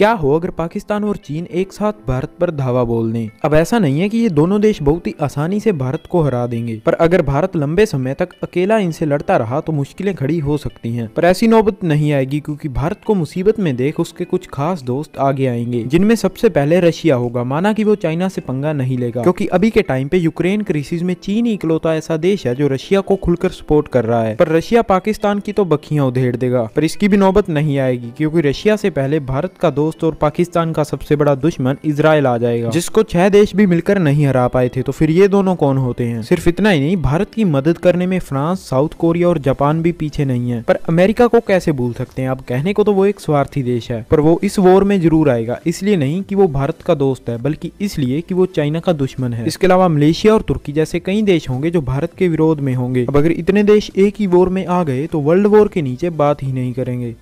क्या हो अगर पाकिस्तान और चीन एक साथ भारत पर धावा बोल दें अब ऐसा नहीं है कि ये दोनों देश बहुत ही आसानी से भारत को हरा देंगे पर अगर भारत लंबे समय तक अकेला इनसे लड़ता रहा तो मुश्किलें खड़ी हो सकती हैं पर ऐसी नौबत नहीं आएगी क्योंकि भारत को मुसीबत में देख उसके कुछ खास दोस्त आगे आएंगे जिनमें सबसे पहले रशिया होगा माना की वो चाइना से पंगा नहीं लेगा क्योंकि अभी के टाइम पे यूक्रेन क्रिसिस में चीन ही इकलौता ऐसा देश है जो रशिया को खुलकर सपोर्ट कर रहा है पर रशिया पाकिस्तान की तो बखियां उधेड़ देगा पर इसकी भी नौबत नहीं आएगी क्योंकि रशिया से पहले भारत का दोस्त दोस्त और पाकिस्तान का सबसे बड़ा दुश्मन इसराइल आ जाएगा जिसको छह देश भी मिलकर नहीं हरा पाए थे तो फिर ये दोनों कौन होते हैं सिर्फ इतना ही नहीं भारत की मदद करने में फ्रांस साउथ कोरिया और जापान भी पीछे नहीं है पर अमेरिका को कैसे भूल सकते हैं अब कहने को तो वो एक स्वार्थी देश है पर वो इस वोर में जरूर आएगा इसलिए नहीं की वो भारत का दोस्त है बल्कि इसलिए की वो चाइना का दुश्मन है इसके अलावा मलेशिया और तुर्की जैसे कई देश होंगे जो भारत के विरोध में होंगे अब अगर इतने देश एक ही वोर में आ गए तो वर्ल्ड वोर के नीचे बात ही नहीं करेंगे